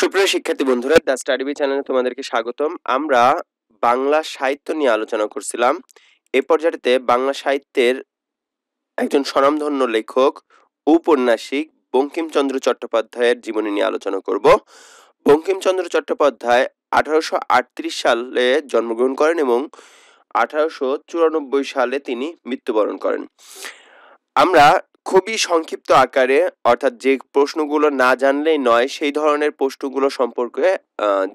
সুপ্রিয় শিক্ষার্থী বন্ধুরা দ্য স্টাডিবি চ্যানেলে তোমাদেরকে স্বাগতম আমরা বাংলা সাহিত্য নিয়ে আলোচনা করছিলাম এ পর্যায়েতে বাংলা সাহিত্যের একজন স্বনামধন্য লেখক ঔপন্যাসিক বঙ্কিমচন্দ্র চট্টোপাধ্যায়ের জীবনী নিয়ে আলোচনা করব বঙ্কিমচন্দ্র চট্টোপাধ্যায় আঠারোশো সালে জন্মগ্রহণ করেন এবং আঠারোশো সালে তিনি মৃত্যুবরণ করেন আমরা খুবই সংক্ষিপ্ত আকারে অর্থাৎ যে প্রশ্নগুলো না জানলেই নয় সেই ধরনের প্রশ্নগুলো সম্পর্কে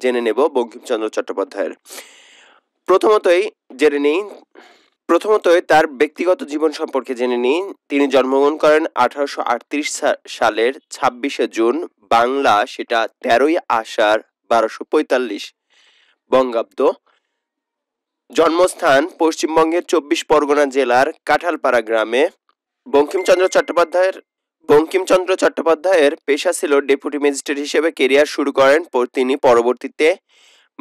জেনে নেব বঙ্কিমচন্দ্র চট্টোপাধ্যায়ের প্রথমতই জেনে নেই প্রথমতই তার ব্যক্তিগত জীবন সম্পর্কে জেনে নিই তিনি জন্মগ্রহণ করেন আঠারোশো সালের ছাব্বিশে জুন বাংলা সেটা তেরোই আষাঢ় বারোশো পঁয়তাল্লিশ বঙ্গাব্দ জন্মস্থান পশ্চিমবঙ্গের চব্বিশ পরগনা জেলার কাঁঠালপাড়া গ্রামে বঙ্কিমচন্দ্র চট্টোপাধ্যায়ের বঙ্কিমচন্দ্র চট্টোপাধ্যায়ের পেশা ছিল ডেপুটি ম্যাজিস্ট্রেট হিসেবে কেরিয়ার শুরু করেন তিনি পরবর্তীতে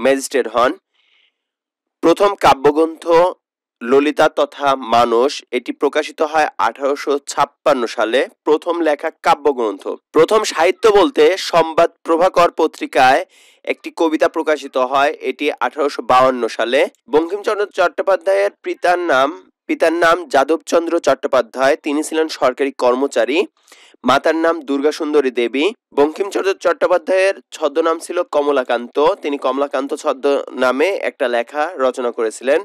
ম্যাজিস্ট্রেট হন প্রথম কাব্যগ্রন্থ ললিতা তথা মানস এটি প্রকাশিত হয় আঠারোশো ছাপ্পান্ন সালে প্রথম লেখা কাব্যগ্রন্থ প্রথম সাহিত্য বলতে সংবাদ প্রভাকর পত্রিকায় একটি কবিতা প্রকাশিত হয় এটি আঠারোশো সালে বঙ্কিমচন্দ্র চট্টোপাধ্যায়ের পিতার নাম পিতার নাম যাদবচন্দ্র চট্টোপাধ্যায় তিনি ছিলেন সরকারি কর্মচারী মাতার নাম দুর্গাসুন্দরী দেবী বঙ্কিমচন্দ্র চট্টোপাধ্যায়ের ছদ্মনাম ছিল কমলাকান্ত তিনি কমলাকান্ত ছদ্ম নামে একটা লেখা রচনা করেছিলেন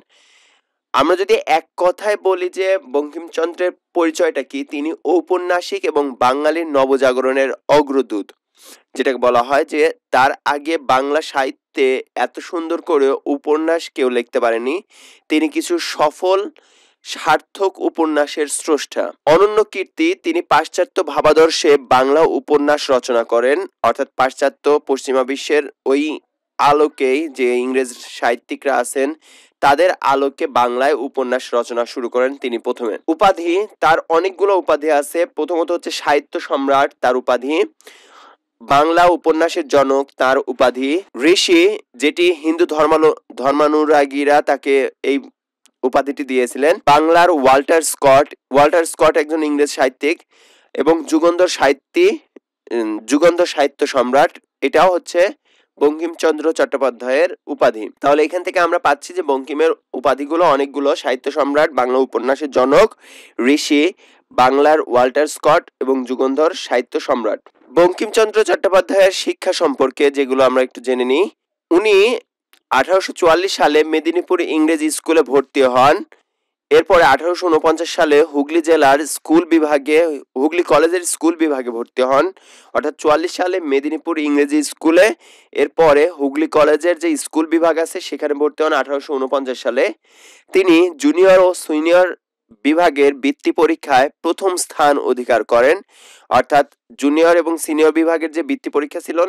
আমরা যদি এক কথায় বলি যে বঙ্কিমচন্দ্রের পরিচয়টা কি তিনি ঔপন্যাসিক এবং বাঙালির নবজাগরণের অগ্রদূত যেটাকে বলা হয় যে তার আগে বাংলা সাহিত্যে এত সুন্দর করে উপন্যাস কেউ লিখতে পারেনি তিনি কিছু সফল সার্থক উপন্যাসের স্রষ্টা অনন্য কীর্তি তিনি পাশ্চাত্য ভাবাদর্শে বাংলা উপন্যাস রচনা করেন অর্থাৎ পাশ্চাত্য পশ্চিমা বিশ্বের ওই আলোকেই যে ইংরেজ সাহিত্যিকরা আছেন তাদের আলোকে বাংলায় উপন্যাস রচনা শুরু করেন তিনি প্রথমে উপাধি তার অনেকগুলো উপাধি আছে প্রথমত হচ্ছে সাহিত্য সম্রাট তার উপাধি বাংলা উপন্যাসের জনক তার উপাধি ঋষি যেটি হিন্দু ধর্মানু ধর্মানুরাগীরা তাকে এই উপাধিটি দিয়েছিলেন বাংলার ওয়াল্টার স্কট ওয়াল্টার স্কট একজন ইংরেজ সাহিত্যিক এবং যুগন্ধর সাহিত্যি যুগন্ধ সাহিত্য সম্রাট এটাও হচ্ছে বঙ্কিমচন্দ্র চট্টোপাধ্যায়ের উপাধি তাহলে এখান থেকে আমরা পাচ্ছি যে বঙ্কিমের উপাধিগুলো অনেকগুলো সাহিত্য সম্রাট বাংলা উপন্যাসের জনক ঋষি বাংলার ওয়াল্টার স্কট এবং যুগন্ধর সাহিত্য সম্রাট বঙ্কিমচন্দ্র চট্টোপাধ্যায়ের শিক্ষা সম্পর্কে যেগুলো আমরা একটু জেনে নিই উনি আঠারোশো সালে মেদিনীপুর ইংরেজি স্কুলে ভর্তি হন এরপরে আঠারোশো উনপঞ্চাশ সালে হুগলি জেলার স্কুল বিভাগে হুগলি কলেজের স্কুল বিভাগে ভর্তি হন অর্থাৎ চুয়াল্লিশ সালে মেদিনীপুর ইংরেজি স্কুলে এরপরে হুগলি কলেজের যে স্কুল বিভাগ আছে সেখানে ভর্তি হন আঠারোশো উনপঞ্চাশ সালে তিনি জুনিয়র ও সিনিয়র বিভাগের বৃত্তি পরীক্ষায় প্রথম স্থান অধিকার করেন অর্থাৎ জুনিয়র এবং সিনিয়র বিভাগের যে বৃত্তি পরীক্ষা ছিল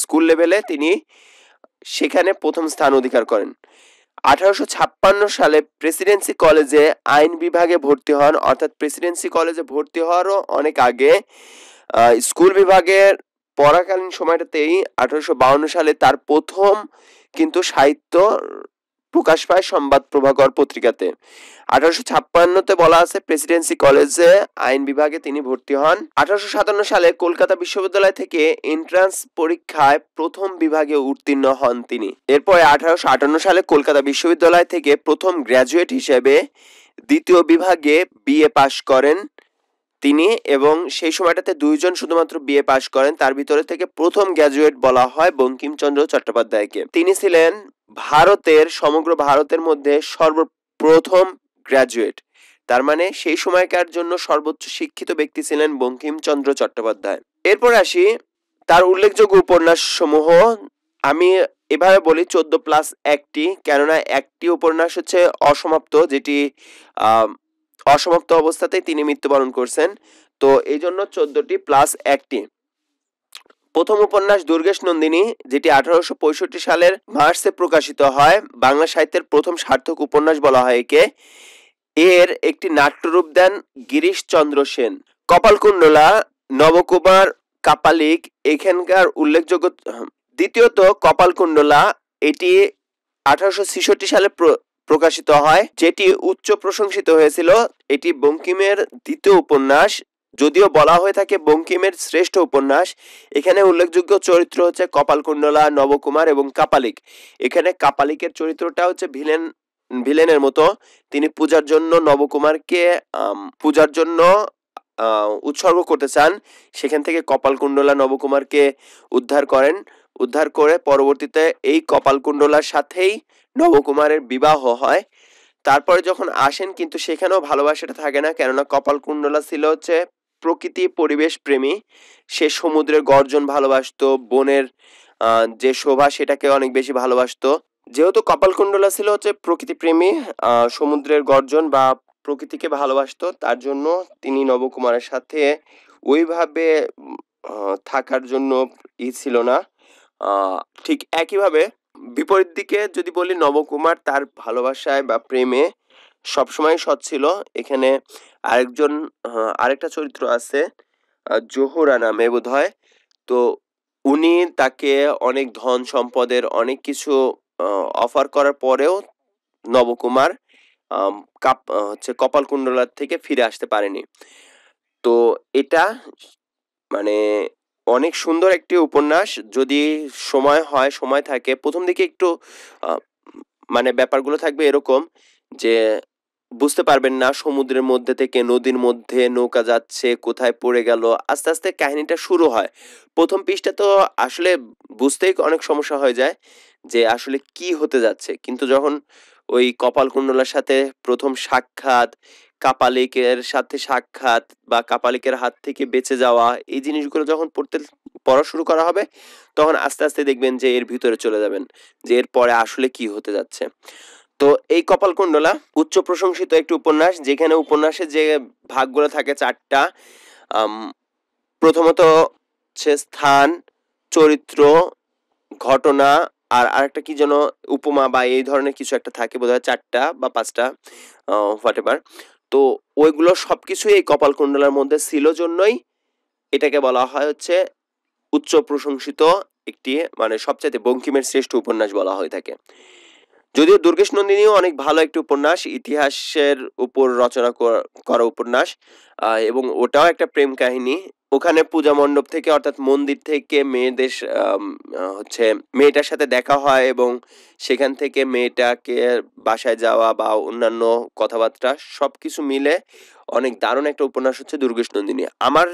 স্কুল লেভেলে তিনি সেখানে প্রথম স্থান অধিকার করেন আঠারোশো ছাপ্পান্ন সালে প্রেসিডেন্সি কলেজে আইন বিভাগে ভর্তি হন অর্থাৎ প্রেসিডেন্সি কলেজে ভর্তি হওয়ারও অনেক আগে স্কুল বিভাগের পড়াকালীন সময়টাতেই আঠারোশো বাউন্ন সালে তার প্রথম কিন্তু সাহিত্য প্রকাশ পায় সংবাদ প্রভাকর পত্রিকাতে আঠারোশো ছাপ্পান্নতে বলা আছে প্রেসিডেন্সি কলেজে আইন বিভাগে তিনি ভর্তি হন আঠারোশো সাতান্ন সালে কলকাতা বিশ্ববিদ্যালয় থেকে এন্ট্রান্স পরীক্ষায় প্রথম বিভাগে উত্তীর্ণ হন তিনি এরপরে আঠারোশো আটান্ন সালে কলকাতা বিশ্ববিদ্যালয় থেকে প্রথম গ্র্যাজুয়েট হিসেবে দ্বিতীয় বিভাগে বিএ পাশ করেন তিনি এবং সেই সময়টাতে দুইজন শুধুমাত্র বিএ পাশ করেন তার ভিতরে থেকে প্রথম গ্র্যাজুয়েট বলা হয় বঙ্কিমচন্দ্র চট্টোপাধ্যায়কে তিনি ছিলেন ভারতের সমগ্র ভারতের মধ্যে সর্বপ্রথম গ্র্যাজুয়েট তার মানে সেই সময়কার জন্য সর্বোচ্চ শিক্ষিত ব্যক্তি ছিলেন বঙ্কিমচন্দ্র চট্টোপাধ্যায় এরপর আসি তার উল্লেখযোগ্য উপন্যাস সমূহ আমি এভাবে বলি চোদ্দ প্লাস একটি কেননা একটি উপন্যাস হচ্ছে অসমাপ্ত যেটি অসমাপ্ত অবস্থাতেই তিনি মৃত্যুবরণ করছেন তো এই জন্য চোদ্দটি প্লাস একটি প্রথম উপন্যাস দুর্গেশ নন্দিনী যেটি আঠারোশো সালের মার্চে প্রকাশিত হয় বাংলা সাহিত্যের প্রথম সার্থক উপন্যাস বলা হয় একে এর একটি নাট্যরূপ দেন গিরিশ চন্দ্র সেন কপালকুণ্ডলা নবকুমার কাপালিক এখানকার উল্লেখযোগ্য দ্বিতীয়ত কপালকুণ্ডলা এটি আঠারোশো সালে প্রকাশিত হয় যেটি উচ্চ প্রশংসিত হয়েছিল এটি বঙ্কিমের দ্বিতীয় উপন্যাস যদিও বলা হয়ে থাকে বঙ্কিমের শ্রেষ্ঠ উপন্যাস এখানে উল্লেখযোগ্য চরিত্র হচ্ছে কপালকুণ্ডলা নবকুমার এবং কাপালিক এখানে কাপালিকের চরিত্রটা হচ্ছে ভিলেন ভিলেনের মতো তিনি পূজার জন্য নবকুমারকে পূজার জন্য উৎসর্গ করতে চান সেখান থেকে কপালকুণ্ডলা নবকুমারকে উদ্ধার করেন উদ্ধার করে পরবর্তীতে এই কপালকুণ্ডলার সাথেই নবকুমারের বিবাহ হয় তারপরে যখন আসেন কিন্তু সেখানেও ভালোবাসাটা থাকে না কেননা কপালকুণ্ডলা ছিল হচ্ছে প্রকৃতি পরিবেশ প্রেমী সে সমুদ্রের গর্জন ভালোবাসত বনের যে শোভা সেটাকে অনেক বেশি ভালোবাসত যেহেতু কপালকুণ্ডলা ছিল হচ্ছে প্রকৃতিপ্রেমী সমুদ্রের গর্জন বা প্রকৃতিকে ভালোবাসত তার জন্য তিনি নবকুমারের সাথে ওইভাবে থাকার জন্য ই ছিল না ঠিক একইভাবে বিপরীত দিকে যদি বলি নবকুমার তার ভালোবাসায় বা প্রেমে সবসময় সৎ ছিল এখানে আরেকজন আরেকটা চরিত্র আছে জোহরা নামে বোধ হয় তো উনি তাকে অনেক ধন সম্পদের অনেক কিছু অফার করার পরেও নবকুমার কাপ হচ্ছে কপালকুণ্ডলার থেকে ফিরে আসতে পারেনি তো এটা মানে অনেক সুন্দর একটি উপন্যাস যদি সময় হয় সময় থাকে প্রথম দিকে একটু মানে ব্যাপারগুলো থাকবে এরকম যে বুঝতে পারবেন না সমুদ্রের মধ্যে থেকে নদীর মধ্যে নৌকা যাচ্ছে কোথায় পড়ে গেল আস্তে আস্তে কাহিনীটা শুরু হয় প্রথম পৃষ্ঠা তো আসলে বুঝতেই অনেক সমস্যা হয়ে যায় যে আসলে কি হতে যাচ্ছে কিন্তু যখন ওই কপালকুণ্ডলার সাথে প্রথম সাক্ষাৎ কাপালিকের সাথে সাক্ষাৎ বা কাপালিকের হাত থেকে বেঁচে যাওয়া এই জিনিসগুলো যখন পড়তে পড়া শুরু করা হবে তখন আস্তে আস্তে দেখবেন যে এর ভিতরে চলে যাবেন যে এর পরে আসলে কি হতে যাচ্ছে তো এই কপালকুণ্ডলা উচ্চ প্রশংসিত একটি উপন্যাস যেখানে উপন্যাসে যে ভাগগুলো থাকে চারটা প্রথমত হচ্ছে স্থান চরিত্র ঘটনা আর আরেকটা কি যেন উপমা বা এই ধরনের কিছু একটা থাকে বোধ হয় চারটা বা পাঁচটা হোয়াট এভার তো ওইগুলো সব কিছুই এই কপালকুণ্ডলার মধ্যে ছিল জন্যই এটাকে বলা হয় হচ্ছে উচ্চ প্রশংসিত একটি মানে সবচাইতে বঙ্কিমের শ্রেষ্ঠ উপন্যাস বলা হয়ে থাকে যদিও দুর্গেশ নন্দিনীও অনেক ভালো একটি উপন্যাস ইতিহাসের উপর রচনা করা উপন্যাস এবং ওটাও একটা প্রেম কাহিনী ওখানে পূজা মণ্ডপ থেকে অর্থাৎ মন্দির থেকে মেয়েদের হচ্ছে মেয়েটার সাথে দেখা হয় এবং সেখান থেকে মেয়েটাকে বাসায় যাওয়া বা অন্যান্য কথাবার্তা সব কিছু মিলে অনেক দারুণ একটা উপন্যাস হচ্ছে দুর্গেশ নন্দিনী আমার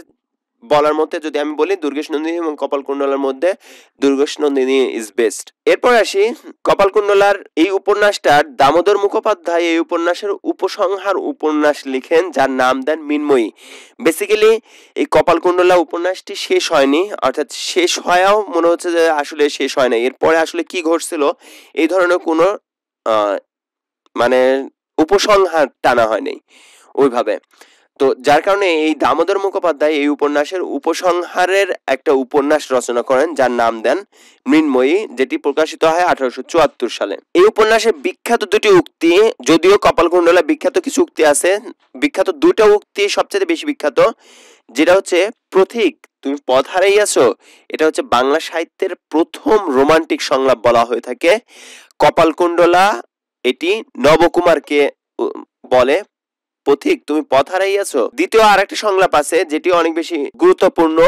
বলার মধ্যে যদি আমি বলি দুর্গেশ নন্দিনী এবং কপালকুণ্ডলার মধ্যে দুর্গেশ নন্দিনী ইজ বেস্ট এরপর আসি কপালকুণ্ডলার এই উপন্যাসটার দামোদর মুখোপাধ্যায় এই উপন্যাসের উপসংহার উপন্যাস লিখেন যার নাম দেন মিনময়ী বেসিক্যালি এই কপালকুণ্ডলা উপন্যাসটি শেষ হয়নি অর্থাৎ শেষ হওয়াও মনে হচ্ছে যে আসলে শেষ হয় না এরপরে আসলে কি ঘটছিল এই ধরনের কোনো মানে উপসংহার টানা হয়নি ওইভাবে তো যার কারণে এই দামোদর মুখোপাধ্যায় এই উপন্যাসের উপসংহারের একটা উপন্যাস রচনা করেন যার নাম দেন মৃন্ময়ী যেটি প্রকাশিত হয় আঠারোশো চুয়াত্তর সালে এই উপন্যাসে বিখ্যাত দুটি উক্তি যদিও কপালকুণ্ডলা বিখ্যাত কিছু উক্তি আছে বিখ্যাত দুটো উক্তি সবচেয়ে বেশি বিখ্যাত যেটা হচ্ছে প্রথিক তুমি পথ হারাইয়াছো এটা হচ্ছে বাংলা সাহিত্যের প্রথম রোমান্টিক সংলাপ বলা হয়ে থাকে কপালকুণ্ডলা এটি নবকুমারকে বলে পথিক তুমি পথ হারাইয়াছো দ্বিতীয় আর একটি সংলাপ আছে যেটি অনেক বেশি গুরুত্বপূর্ণ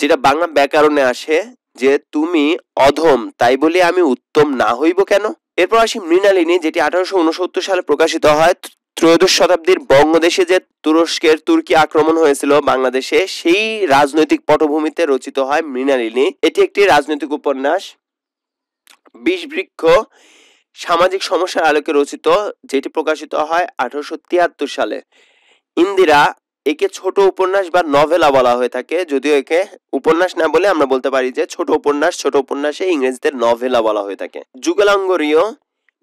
যেটা বাংলা ব্যাকরণে আসে যে তুমি অধম তাই বলে আমি উত্তম না হইব কেন এরপর আসি মৃণালিনী যেটি আঠারোশো উনসত্তর সালে প্রকাশিত হয় ত্রয়োদশ শতাব্দীর বঙ্গদেশে যে তুরস্কের তুর্কি আক্রমণ হয়েছিল বাংলাদেশে সেই রাজনৈতিক পটভূমিতে রচিত হয় মৃণালিনী এটি একটি রাজনৈতিক উপন্যাস বিষবৃক্ষ সামাজিক সমস্যার আলোকে রচিত যেটি প্রকাশিত হয় আঠারোশো তিয়াত্তর সালে ইন্দিরা একে ছোট উপন্যাস বা নভেলা বলা হয়ে থাকে যদিও একে উপন্যাস না বলে আমরা বলতে পারি যে ছোট উপন্যাস ছোট উপন্যাসে ইংরেজিতে নভেলা বলা হয়ে থাকে যুগলাঙ্গরীয়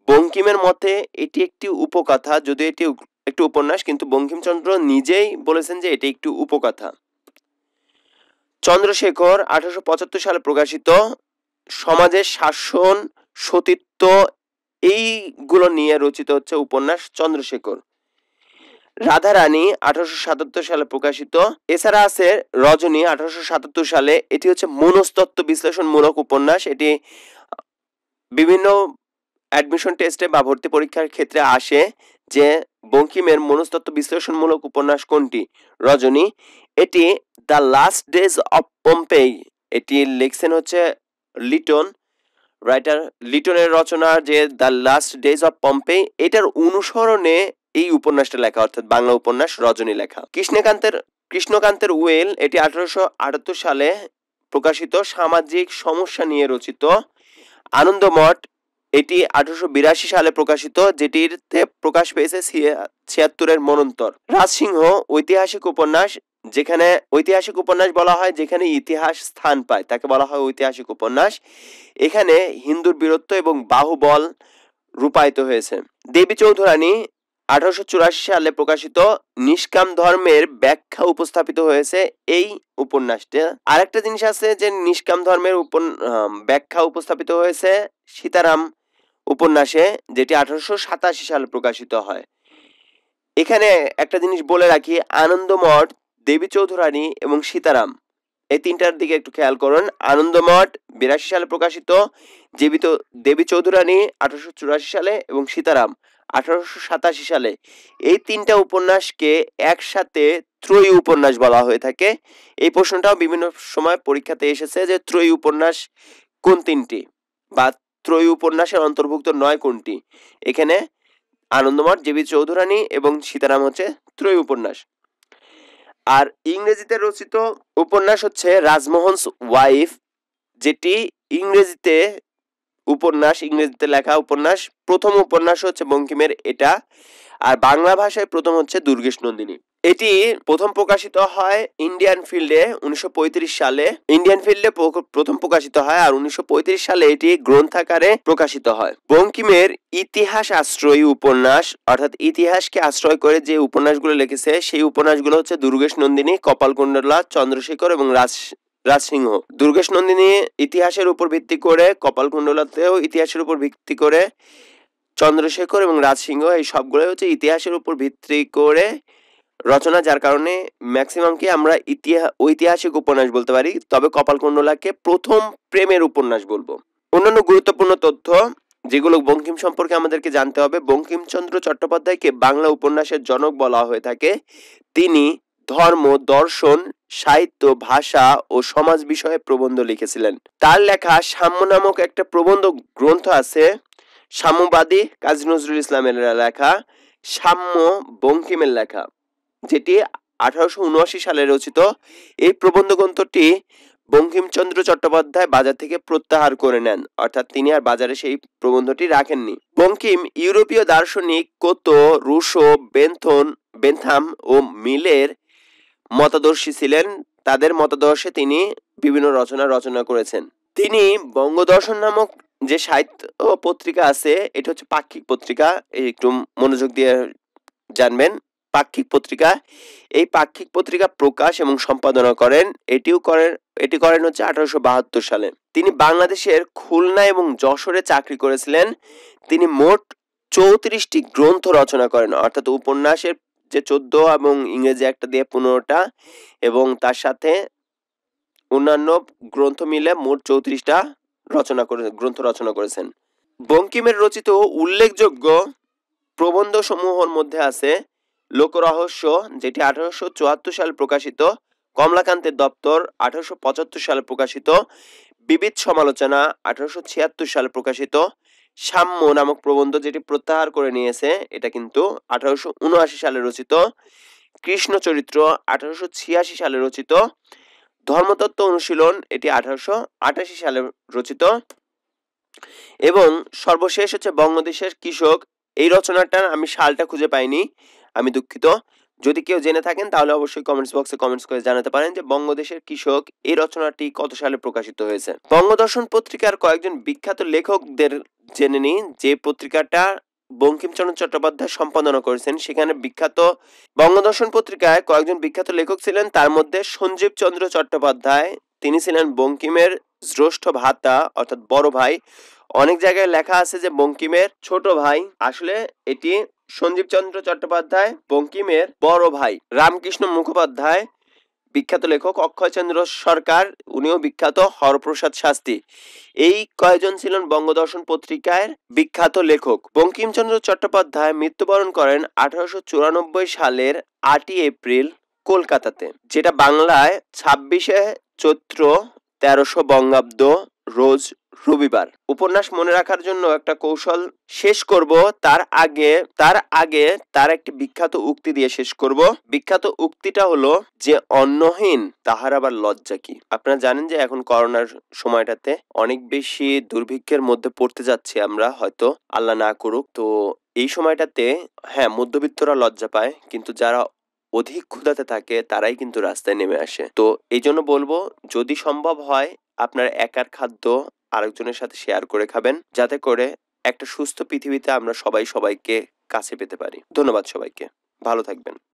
বঙ্কিমের মতে এটি একটি উপকথা যদিও এটি একটি উপন্যাস কিন্তু বঙ্কিমচন্দ্র নিজেই বলেছেন যে এটি একটি উপকথা চন্দ্রশেখর আঠারোশো সালে প্রকাশিত সমাজের শাসন সতীত্ব এইগুলো নিয়ে রচিত হচ্ছে উপন্যাস চন্দ্রশেখর রাধা রানী আঠারোশো সাতাত্তর সালে প্রকাশিত এছাড়া আছে রজনী আঠারোশো সাতাত্তর সালে এটি হচ্ছে মনস্তত্ব বিশ্লেষণমূলক উপন্যাস এটি বিভিন্ন অ্যাডমিশন টেস্টে বা ভর্তি পরীক্ষার ক্ষেত্রে আসে যে বঙ্কিমের মনস্তত্ব বিশ্লেষণমূলক উপন্যাস কোনটি রজনী এটি the last days of Pompeii এটি লিখছেন হচ্ছে লিটন রাইটার লিটনের রচনা যে the last days of Pompeii এটার অনুসরণে এই উপন্যাসটা লেখা অর্থাৎ বাংলা উপন্যাস রজনী লেখা কৃষ্ণকান্তের কৃষ্ণকান্তের ওয়েল এটি আঠারোশো সালে প্রকাশিত সামাজিক সমস্যা নিয়ে রচিত আনন্দমঠ এটি আঠারোশো সালে প্রকাশিত যেটিতে প্রকাশ পেয়েছে ছিয়াত্তরের মনন্তর রাজসিংহ ঐতিহাসিক উপন্যাস যেখানে ঐতিহাসিক উপন্যাস বলা হয় যেখানে ইতিহাস স্থান পায় তাকে বলা হয় ঐতিহাসিক উপন্যাস এখানে হিন্দুর বীরত্ব এবং বাহুবল রূপায়িত হয়েছে দেবী চৌধুরানী আঠারোশো চুরাশি সালে প্রকাশিত নিষ্কাম ধর্মের ব্যাখ্যা উপস্থাপিত হয়েছে এই উপন্যাসটা আরেকটা জিনিস আছে যে নিষ্কাম ধর্মের ব্যাখ্যা উপস্থাপিত হয়েছে সীতারাম উপন্যাসে যেটি আঠারোশো সাতাশি সালে প্রকাশিত হয় এখানে একটা জিনিস বলে রাখি আনন্দমঠ দেবী চৌধুরানী এবং সীতারাম এই তিনটার দিকে একটু খেয়াল করুন আনন্দমঠ বিরাশি সালে প্রকাশিত জীবিত দেবী চৌধুরানী আঠারোশো চুরাশি সালে এবং সীতারাম আঠারোশো সাতাশি সালে এই তিনটা উপন্যাসকে একসাথে ত্রয়ী উপন্যাস বলা হয়ে থাকে এই প্রশ্নটাও বিভিন্ন সময় পরীক্ষাতে এসেছে যে ত্রয়ী উপন্যাস কোন তিনটি বা ত্রয়ী উপন্যাসের অন্তর্ভুক্ত নয় কোনটি এখানে আনন্দমঠ জেবি চৌধুরানী এবং সীতারাম হচ্ছে ত্রয়ী উপন্যাস আর ইংরেজিতে রচিত উপন্যাস হচ্ছে রাজমোহনস ওয়াইফ যেটি ইংরেজিতে উপন্যাস ইংরেজিতে লেখা উপন্যাস প্রথম উপন্যাস হচ্ছে বঙ্কিমের এটা আর বাংলা ভাষায় প্রথম হচ্ছে দুর্গেশ নন্দিনী এটি প্রথম প্রকাশিত হয় ইন্ডিয়ান ফিল্ডে উনিশশো সালে ইন্ডিয়ান ফিল্ডে প্রথম প্রকাশিত হয় আর উনিশশো সালে এটি গ্রন্থাকারে প্রকাশিত হয় বঙ্কিমের ইতিহাস আশ্রয়ী উপন্যাস অর্থাৎ ইতিহাসকে আশ্রয় করে যে উপন্যাসগুলো লিখেছে সেই উপন্যাসগুলো হচ্ছে দুর্গেশ নন্দিনী কপালকুণ্ডলা চন্দ্রশেখর এবং রাজ রাজসিংহ দুর্গেশ নন্দিনী ইতিহাসের উপর ভিত্তি করে কপালকুণ্ডলাতেও ইতিহাসের উপর ভিত্তি করে চন্দ্রশেখর এবং রাজসিংহ এই সবগুলোই হচ্ছে ইতিহাসের উপর ভিত্তি করে রচনা যার কারণে ম্যাক্সিমামকে আমরা ইতিহাস ঐতিহাসিক উপন্যাস বলতে পারি তবে কপালকুণ্ডলাকে প্রথম প্রেমের উপন্যাস বলবো অন্যান্য গুরুত্বপূর্ণ তথ্য যেগুলো বঙ্কিম সম্পর্কে আমাদেরকে জানতে হবে বঙ্কিমচন্দ্র চট্টোপাধ্যায়কে বাংলা উপন্যাসের জনক বলা হয়ে থাকে তিনি ধর্ম দর্শন সাহিত্য ভাষা ও সমাজ বিষয়ে প্রবন্ধ লিখেছিলেন তার লেখা সাম্য নামক একটা প্রবন্ধ গ্রন্থ আছে সাম্যবাদী কাজী নজরুল ইসলামের লেখা সাম্য বঙ্কিমের লেখা যেটি আঠারোশো উনআশি সালে রচিত এই প্রবন্ধ গ্রন্থটি বঙ্কিমচন্দ্র চট্টোপাধ্যায় বাজার থেকে প্রত্যাহার করে নেন অর্থাৎ তিনি আর বাজারে সেই প্রবন্ধটি রাখেননি বঙ্কিম ইউরোপীয় দার্শনিক কোত রুশো বেন্থন বেন্থাম ও মিলের মতাদর্শী ছিলেন তাদের মতাদর্শে তিনি বিভিন্ন রচনা রচনা করেছেন তিনি বঙ্গদর্শন নামক যে সাহিত্য পত্রিকা আছে এটা হচ্ছে পাক্ষিক পত্রিকা একটু মনোযোগ দিয়ে জানবেন পাক্ষিক পত্রিকা এই পাক্ষিক পত্রিকা প্রকাশ এবং সম্পাদনা করেন এটিও করেন এটি করেন হচ্ছে আঠারোশো বাহাত্তর সালে তিনি বাংলাদেশের খুলনা এবং যশোরে চাকরি করেছিলেন তিনি মোট চৌত্রিশটি গ্রন্থ রচনা করেন অর্থাৎ উপন্যাসের যে চোদ্দ এবং ইংরেজি একটা দিয়ে পনেরোটা এবং তার সাথে অন্যান্য গ্রন্থ মিলে মোট চৌত্রিশটা রচনা করে গ্রন্থ রচনা করেছেন বঙ্কিমের রচিত উল্লেখযোগ্য প্রবন্ধসমূহর মধ্যে আছে লোকরহস্য যেটি আঠারোশো সাল প্রকাশিত কমলাকান্তের দপ্তর আঠারোশো সাল প্রকাশিত বিবিধ সমালোচনা আঠারোশো সাল প্রকাশিত সাম্য নামক প্রবন্ধ যেটি প্রত্যাহার করে নিয়েছে এটা কিন্তু আঠারোশো সালে রচিত কৃষ্ণ চরিত্র আঠারোশো সালে রচিত ধর্মতত্ত্ব অনুশীলন এটি আঠারোশো সালে রচিত এবং সর্বশেষ হচ্ছে বঙ্গদেশের কৃষক এই রচনাটা আমি সালটা খুঁজে পাইনি আমি দুঃখিত যদি কেউ জেনে থাকেন তাহলে অবশ্যই কমেন্টস বক্সে কমেন্টস করে জানাতে পারেন যে বঙ্গদেশের কৃষক এই রচনাটি কত সালে প্রকাশিত হয়েছে বঙ্গদর্শন পত্রিকার কয়েকজন বিখ্যাত লেখকদের জেনে নিন যে পত্রিকাটা বঙ্কিমচন্দ্র চট্টোপাধ্যায় সম্পাদনা করেছেন সেখানে বিখ্যাত বঙ্গদর্শন পত্রিকায় কয়েকজন বিখ্যাত লেখক ছিলেন তার মধ্যে সঞ্জীব চন্দ্র চট্টোপাধ্যায় তিনি ছিলেন বঙ্কিমের শ্রেষ্ঠ ভাতা অর্থাৎ বড় ভাই অনেক জায়গায় লেখা আছে যে বঙ্কিমের ছোট ভাই আসলে এটি সঞ্জীব চন্দ্র চট্টোপাধ্যায় বঙ্কিমের বড় ভাই রামকৃষ্ণ মুখোপাধ্যায় বিখ্যাত লেখক অক্ষয়চন্দ্র সরকার উনিও বিখ্যাত হরপ্রসাদ শাস্ত্রী এই কয়জন ছিলেন বঙ্গদর্শন পত্রিকায় বিখ্যাত লেখক বঙ্কিমচন্দ্র চট্টোপাধ্যায় মৃত্যুবরণ করেন আঠারোশো সালের আটই এপ্রিল কলকাতাতে যেটা বাংলায় ছাব্বিশে চৈত্র তেরোশো বঙ্গাব্দ রোজ রবিবার উপন্যাস মনে রাখার জন্য একটা কৌশল শেষ করব তার আগে তার আগে তার একটি বিখ্যাত উক্তি দিয়ে শেষ করব বিখ্যাত উক্তিটা হলো যে অন্নহীন তাহার আবার লজ্জা কি আপনারা জানেন যে এখন করোনার সময়টাতে অনেক বেশি দুর্ভিক্ষের মধ্যে পড়তে যাচ্ছি আমরা হয়তো আল্লাহ না করুক তো এই সময়টাতে হ্যাঁ মধ্যবিত্তরা লজ্জা পায় কিন্তু যারা অধিক ক্ষুধাতে থাকে তারাই কিন্তু রাস্তায় নেমে আসে তো এই জন্য বলবো যদি সম্ভব হয় আপনার একার খাদ্য আরেকজনের সাথে শেয়ার করে খাবেন যাতে করে একটা সুস্থ পৃথিবীতে আমরা সবাই সবাইকে কাছে পেতে পারি ধন্যবাদ সবাইকে ভালো থাকবেন